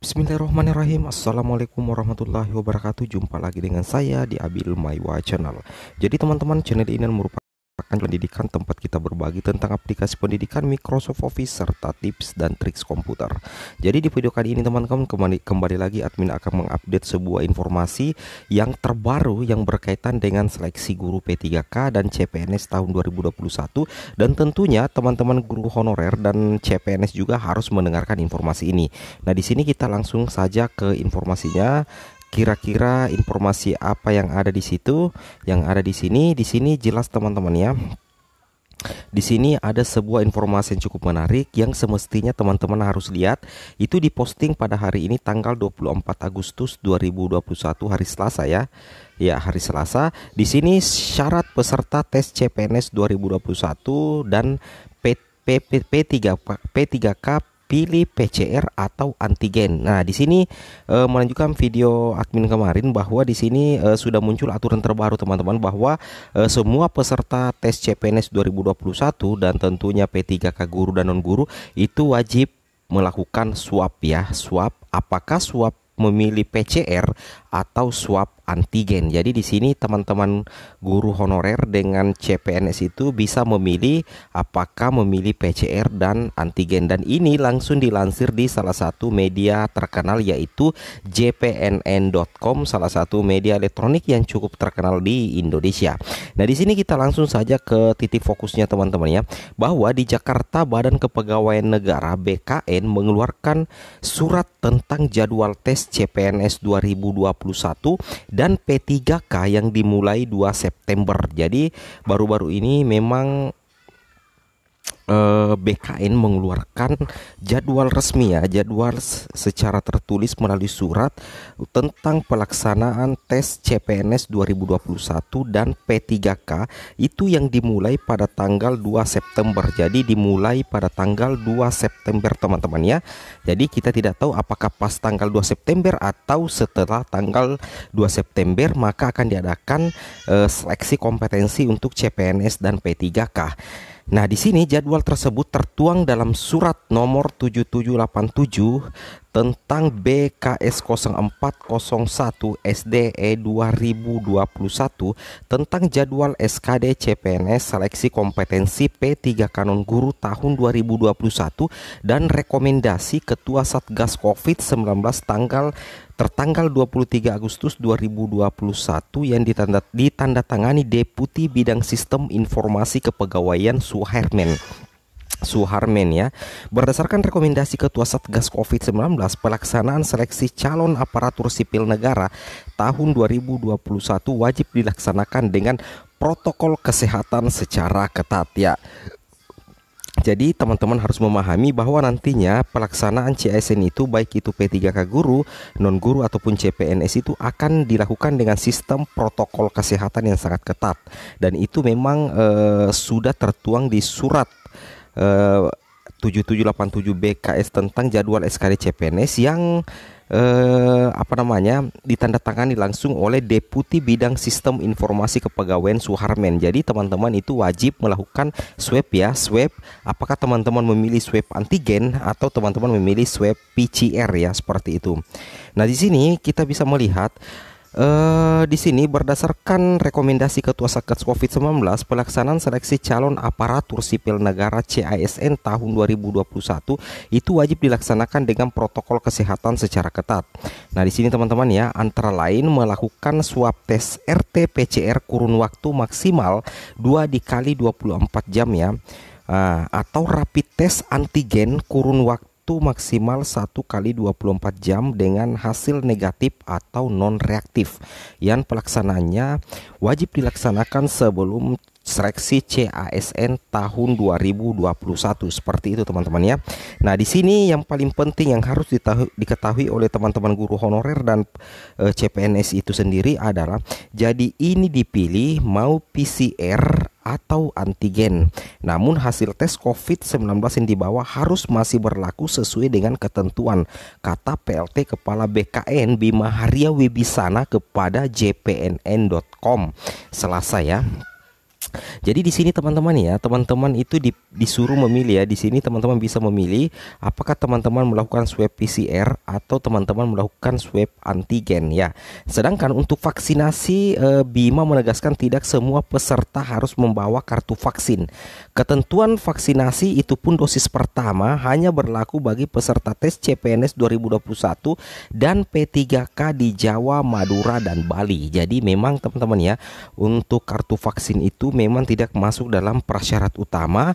Bismillahirrahmanirrahim Assalamualaikum warahmatullahi wabarakatuh Jumpa lagi dengan saya di Abil Maiwa Channel Jadi teman-teman channel ini merupakan akan pendidikan tempat kita berbagi tentang aplikasi pendidikan Microsoft Office serta tips dan trik komputer. Jadi di video kali ini teman-teman kembali, kembali lagi admin akan mengupdate sebuah informasi yang terbaru yang berkaitan dengan seleksi guru P3K dan CPNS tahun 2021 dan tentunya teman-teman guru honorer dan CPNS juga harus mendengarkan informasi ini. Nah, di sini kita langsung saja ke informasinya kira-kira informasi apa yang ada di situ, yang ada di sini, di sini jelas teman-teman ya. Di sini ada sebuah informasi yang cukup menarik yang semestinya teman-teman harus lihat. Itu diposting pada hari ini tanggal 24 Agustus 2021 hari Selasa ya. Ya, hari Selasa. Di sini syarat peserta tes CPNS 2021 dan P, P, P, 3 p P3K pilih PCR atau antigen. Nah, di sini e, eh, menunjukkan video admin kemarin bahwa di sini e, sudah muncul aturan terbaru teman-teman bahwa e, semua peserta tes CPNS 2021 dan tentunya P3K guru dan non guru itu wajib melakukan swab ya, swab. Apakah swab memilih PCR atau swab antigen. Jadi di sini teman-teman guru honorer dengan CPNS itu bisa memilih apakah memilih PCR dan antigen dan ini langsung dilansir di salah satu media terkenal yaitu jpnn.com salah satu media elektronik yang cukup terkenal di Indonesia. Nah, di sini kita langsung saja ke titik fokusnya teman-teman ya bahwa di Jakarta Badan Kepegawaian Negara BKN mengeluarkan surat tentang jadwal tes CPNS 2020 dan P3K yang dimulai 2 September. Jadi baru-baru ini memang Eh, BKN mengeluarkan jadwal resmi ya, jadwal secara tertulis melalui surat tentang pelaksanaan tes CPNS 2021 dan P3K itu yang dimulai pada tanggal 2 September. Jadi dimulai pada tanggal 2 September teman-teman ya. Jadi kita tidak tahu apakah pas tanggal 2 September atau setelah tanggal 2 September maka akan diadakan eh, seleksi kompetensi untuk CPNS dan P3K. Nah, di sini jadwal tersebut tertuang dalam surat nomor 7787 tentang BKS 0401 SDE 2021 tentang jadwal SKD CPNS seleksi kompetensi P3 Kanon Guru tahun 2021 dan rekomendasi Ketua Satgas Covid-19 tanggal tertanggal 23 Agustus 2021 yang ditanda, ditandatangani Deputi Bidang Sistem Informasi Kepegawaian Suhermen. Suharmen ya. Berdasarkan rekomendasi Ketua Satgas COVID-19 pelaksanaan seleksi calon aparatur sipil negara tahun 2021 wajib dilaksanakan dengan protokol kesehatan secara ketat ya. Jadi teman-teman harus memahami bahwa nantinya pelaksanaan CSN itu baik itu P3K guru, non guru ataupun CPNS itu akan dilakukan dengan sistem protokol kesehatan yang sangat ketat dan itu memang e, sudah tertuang di surat e, 7787 BKS tentang jadwal SKD CPNS yang eh, apa namanya ditandatangani langsung oleh Deputi Bidang Sistem Informasi Kepegawaian Suharmen. Jadi teman-teman itu wajib melakukan swab ya, swab. Apakah teman-teman memilih swab antigen atau teman-teman memilih swab PCR ya seperti itu. Nah, di sini kita bisa melihat Uh, di sini berdasarkan rekomendasi Ketua Satgas COVID-19 pelaksanaan seleksi calon aparatur sipil negara CASN tahun 2021 itu wajib dilaksanakan dengan protokol kesehatan secara ketat. Nah, di sini teman-teman ya, antara lain melakukan swab tes RT-PCR kurun waktu maksimal 2 dikali 24 jam ya. Uh, atau rapid test antigen kurun waktu maksimal 1 kali 24 jam dengan hasil negatif atau non reaktif yang pelaksanaannya wajib dilaksanakan sebelum seleksi CASN tahun 2021 seperti itu teman-teman ya. Nah, di sini yang paling penting yang harus diketahui oleh teman-teman guru honorer dan e, eh, CPNS itu sendiri adalah jadi ini dipilih mau PCR atau antigen. Namun hasil tes COVID-19 yang dibawa harus masih berlaku sesuai dengan ketentuan, kata PLT Kepala BKN Bima Haria Wibisana kepada jpnn.com. Selasa ya. Jadi di sini teman-teman ya, teman-teman itu di, disuruh memilih ya. Di sini teman-teman bisa memilih apakah teman-teman melakukan swab PCR atau teman-teman melakukan swab antigen ya. Sedangkan untuk vaksinasi e, Bima menegaskan tidak semua peserta harus membawa kartu vaksin. Ketentuan vaksinasi itu pun dosis pertama hanya berlaku bagi peserta tes CPNS 2021 dan P3K di Jawa, Madura dan Bali. Jadi memang teman-teman ya, untuk kartu vaksin itu memang tidak masuk dalam prasyarat utama,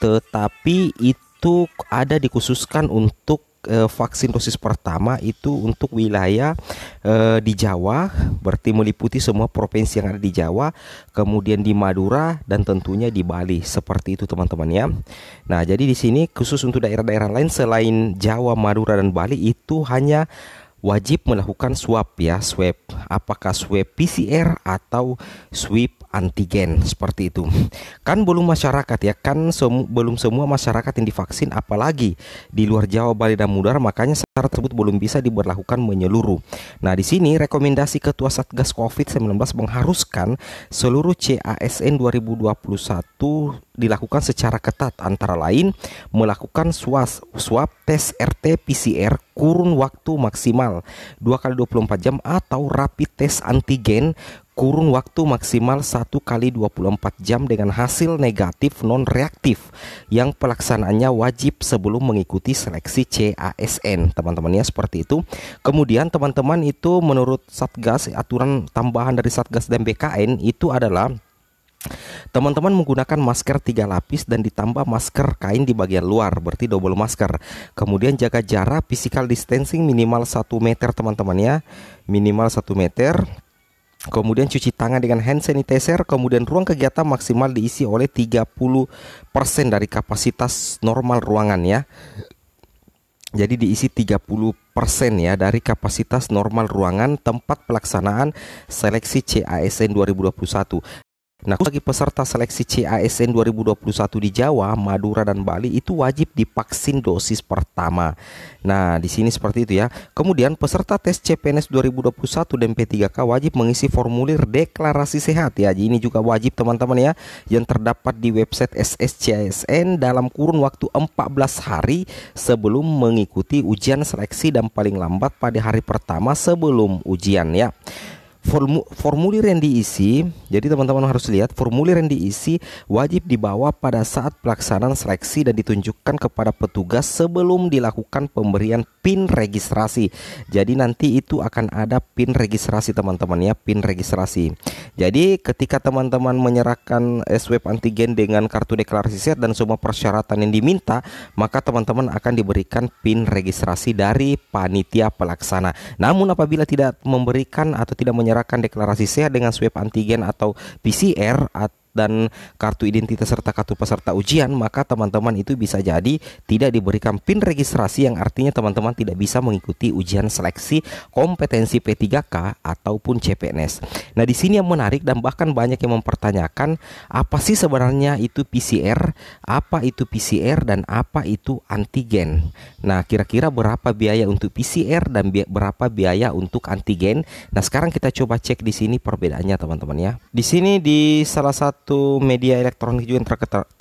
tetapi itu ada dikhususkan untuk eh, vaksin dosis pertama itu untuk wilayah eh, di Jawa, berarti meliputi semua provinsi yang ada di Jawa, kemudian di Madura dan tentunya di Bali. Seperti itu teman-teman ya. Nah, jadi di sini khusus untuk daerah-daerah lain selain Jawa, Madura dan Bali itu hanya wajib melakukan swab ya, swab. Apakah swab PCR atau swab antigen seperti itu. Kan belum masyarakat ya, kan semu belum semua masyarakat yang divaksin apalagi di luar Jawa, Bali dan Mudar, makanya syarat tersebut belum bisa diberlakukan menyeluruh. Nah, di sini rekomendasi Ketua Satgas Covid-19 mengharuskan seluruh CASN 2021 dilakukan secara ketat antara lain melakukan swas, swab tes RT PCR kurun waktu maksimal 2 kali 24 jam atau rapid test antigen kurun waktu maksimal 1 kali 24 jam dengan hasil negatif non reaktif yang pelaksanaannya wajib sebelum mengikuti seleksi CASN. Teman-temannya seperti itu. Kemudian teman-teman itu menurut Satgas aturan tambahan dari Satgas dan BKN itu adalah Teman-teman menggunakan masker tiga lapis dan ditambah masker kain di bagian luar, berarti double masker. Kemudian jaga jarak, physical distancing minimal 1 meter teman-temannya, minimal 1 meter. Kemudian cuci tangan dengan hand sanitizer, kemudian ruang kegiatan maksimal diisi oleh 30% dari kapasitas normal ruangan ya. Jadi diisi 30% ya dari kapasitas normal ruangan tempat pelaksanaan seleksi CASN 2021. Nah, bagi peserta seleksi CASN 2021 di Jawa, Madura dan Bali itu wajib divaksin dosis pertama. Nah, di sini seperti itu ya. Kemudian peserta tes CPNS 2021 dan P3K wajib mengisi formulir deklarasi sehat ya. Jadi Ini juga wajib teman-teman ya yang terdapat di website SSCASN dalam kurun waktu 14 hari sebelum mengikuti ujian seleksi dan paling lambat pada hari pertama sebelum ujian ya. Formu formulir yang diisi, jadi teman-teman harus lihat formulir yang diisi wajib dibawa pada saat pelaksanaan seleksi dan ditunjukkan kepada petugas sebelum dilakukan pemberian pin registrasi. Jadi nanti itu akan ada pin registrasi teman-teman ya, pin registrasi. Jadi ketika teman-teman menyerahkan swab antigen dengan kartu deklarasi sehat dan semua persyaratan yang diminta, maka teman-teman akan diberikan pin registrasi dari panitia pelaksana. Namun apabila tidak memberikan atau tidak menyerahkan deklarasi sehat dengan swab antigen atau PCR atau dan kartu identitas serta kartu peserta ujian, maka teman-teman itu bisa jadi tidak diberikan PIN registrasi yang artinya teman-teman tidak bisa mengikuti ujian seleksi kompetensi P3K ataupun CPNS. Nah, di sini yang menarik dan bahkan banyak yang mempertanyakan apa sih sebenarnya itu PCR, apa itu PCR dan apa itu antigen. Nah, kira-kira berapa biaya untuk PCR dan bi berapa biaya untuk antigen? Nah, sekarang kita coba cek di sini perbedaannya teman-teman ya. Di sini di salah satu satu media elektronik juga yang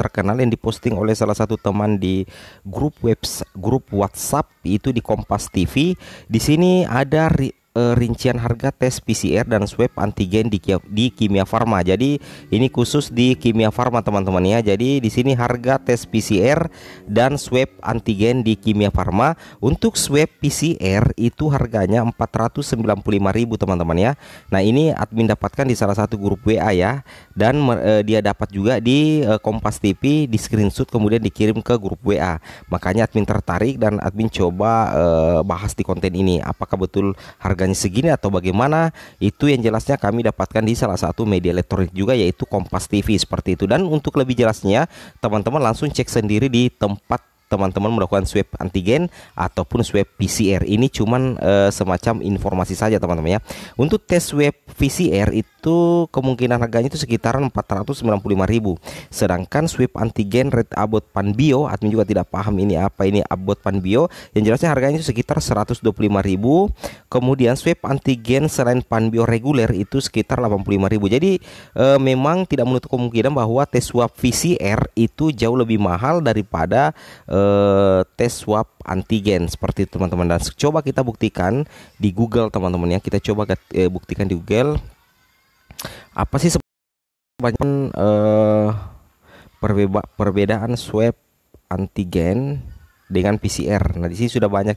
terkenal yang diposting oleh salah satu teman di grup web grup WhatsApp itu di Kompas TV. Di sini ada uh, rincian harga tes PCR dan swab antigen di, di Kimia Farma. Jadi ini khusus di Kimia Farma teman-teman ya. Jadi di sini harga tes PCR dan swab antigen di Kimia Farma. Untuk swab PCR itu harganya 495.000 teman-teman ya. Nah, ini admin dapatkan di salah satu grup WA ya dan uh, dia dapat juga di uh, Kompas TV di screenshot kemudian dikirim ke grup WA. Makanya admin tertarik dan admin coba uh, bahas di konten ini apakah betul harga harganya segini atau bagaimana itu yang jelasnya kami dapatkan di salah satu media elektronik juga yaitu Kompas TV seperti itu dan untuk lebih jelasnya teman-teman langsung cek sendiri di tempat teman-teman melakukan swab antigen ataupun swab PCR. Ini cuman e, semacam informasi saja teman-teman ya. Untuk tes swab PCR itu itu kemungkinan harganya itu sekitaran 495.000. Sedangkan swab antigen Red Abbott Panbio, admin juga tidak paham ini apa ini Abbott Panbio. Yang jelasnya harganya itu sekitar 125.000. Kemudian swab antigen selain Panbio reguler itu sekitar 85.000. Jadi e, memang tidak menutup kemungkinan bahwa tes swab PCR itu jauh lebih mahal daripada e, tes swab antigen seperti teman-teman dan coba kita buktikan di Google teman-teman ya. Kita coba eh, buktikan di Google apa sih sebanyak uh, eh, perbeba perbedaan swab antigen dengan PCR. Nah, di sini sudah banyak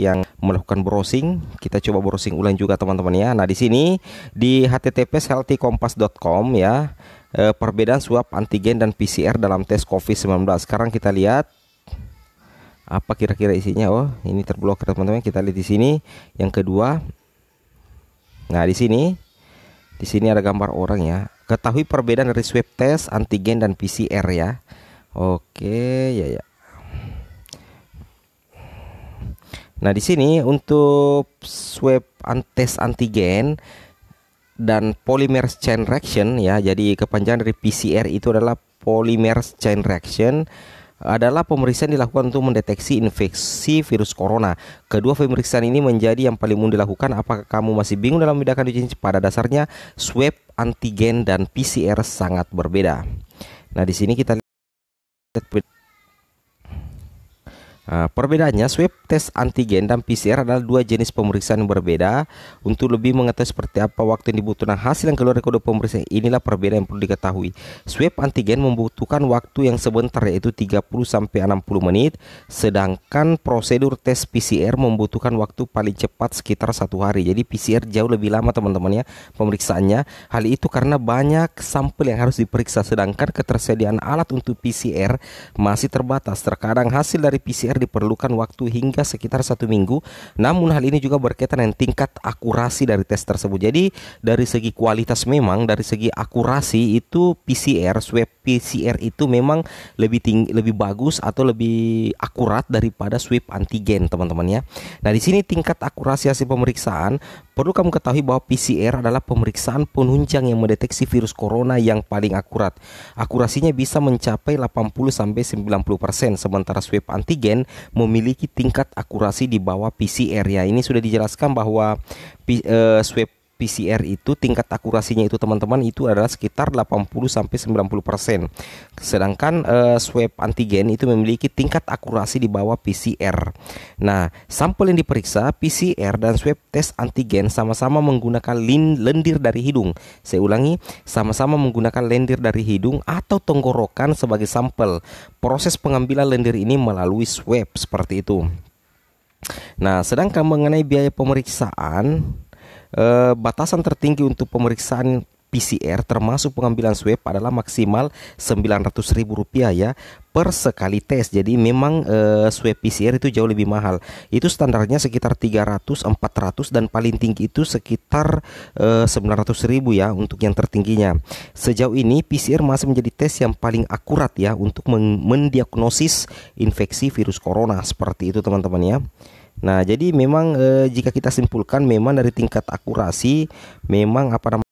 yang melakukan browsing. Kita coba browsing ulang juga teman-teman ya. Nah, di sini di https://healthykompas.com ya. uh, perbedaan swab antigen dan PCR dalam tes COVID-19. Sekarang kita lihat apa kira-kira isinya. Oh, ini terblokir teman-teman. Kita lihat di sini yang kedua. Nah, di sini di sini ada gambar orang ya. Ketahui perbedaan dari swab test, antigen dan PCR ya. Oke, ya ya. Nah, di sini untuk swab antes antigen dan polymerase chain reaction ya. Jadi kepanjangan dari PCR itu adalah polymerase chain reaction adalah pemeriksaan dilakukan untuk mendeteksi infeksi virus corona. Kedua pemeriksaan ini menjadi yang paling umum dilakukan. Apakah kamu masih bingung dalam membedakan uji pada dasarnya swab antigen dan PCR sangat berbeda. Nah, di sini kita lihat Eh, perbedaannya swab tes antigen dan PCR adalah dua jenis pemeriksaan yang berbeda. Untuk lebih mengetahui seperti apa waktu yang dibutuhkan hasil yang keluar dari kode pemeriksaan inilah perbedaan yang perlu diketahui. Swab antigen membutuhkan waktu yang sebentar yaitu 30 sampai 60 menit, sedangkan prosedur tes PCR membutuhkan waktu paling cepat sekitar satu hari. Jadi PCR jauh lebih lama teman-teman ya pemeriksaannya. Hal itu karena banyak sampel yang harus diperiksa sedangkan ketersediaan alat untuk PCR masih terbatas. Terkadang hasil dari PCR diperlukan waktu hingga sekitar satu minggu. Namun hal ini juga berkaitan dengan tingkat akurasi dari tes tersebut. Jadi dari segi kualitas memang dari segi akurasi itu PCR swab PCR itu memang lebih tinggi, lebih bagus atau lebih akurat daripada swab antigen teman-teman ya. Nah di sini tingkat akurasi hasil pemeriksaan perlu kamu ketahui bahwa PCR adalah pemeriksaan penunjang yang mendeteksi virus corona yang paling akurat. Akurasinya bisa mencapai 80 sampai 90 persen, sementara swab antigen dan memiliki tingkat akurasi di bawah PCR ya. Ini sudah dijelaskan bahwa uh, eh, swab PCR itu tingkat akurasinya itu teman-teman itu adalah sekitar 80 sampai 90%. persen. Sedangkan uh, swab antigen itu memiliki tingkat akurasi di bawah PCR. Nah, sampel yang diperiksa PCR dan swab tes antigen sama-sama menggunakan lendir dari hidung. Saya ulangi, sama-sama menggunakan lendir dari hidung atau tenggorokan sebagai sampel. Proses pengambilan lendir ini melalui swab seperti itu. Nah, sedangkan mengenai biaya pemeriksaan Eh, batasan tertinggi untuk pemeriksaan PCR termasuk pengambilan swab adalah maksimal Rp900.000 ya per sekali tes. Jadi memang e, swab PCR itu jauh lebih mahal. Itu standarnya sekitar 300, 400 dan paling tinggi itu sekitar e, eh, 900.000 ya untuk yang tertingginya. Sejauh ini PCR masih menjadi tes yang paling akurat ya untuk mendiagnosis infeksi virus corona seperti itu teman-teman ya. Nah, jadi memang e, jika kita simpulkan memang dari tingkat akurasi memang apa namanya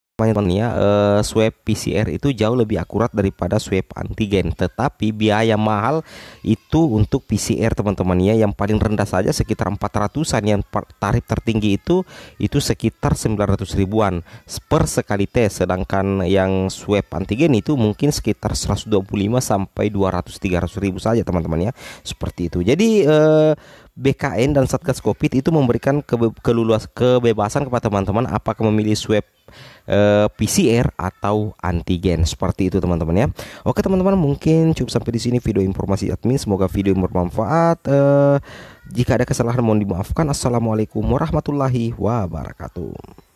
ya e, swab PCR itu jauh lebih akurat daripada swab antigen, tetapi biaya mahal itu untuk PCR teman-teman ya yang paling rendah saja sekitar 400-an yang tarif tertinggi itu itu sekitar 900 ribuan per sekali tes sedangkan yang swab antigen itu mungkin sekitar 125 sampai 200 300 ribu saja teman-teman ya. Seperti itu. Jadi e, BKN dan Satgas Covid itu memberikan kebe keluluas kebebasan kepada teman-teman apakah memilih swab eh, PCR atau antigen seperti itu teman-teman ya. Oke teman-teman mungkin cukup sampai di sini video informasi admin semoga video bermanfaat. Eh, jika ada kesalahan mohon dimaafkan. Assalamualaikum warahmatullahi wabarakatuh.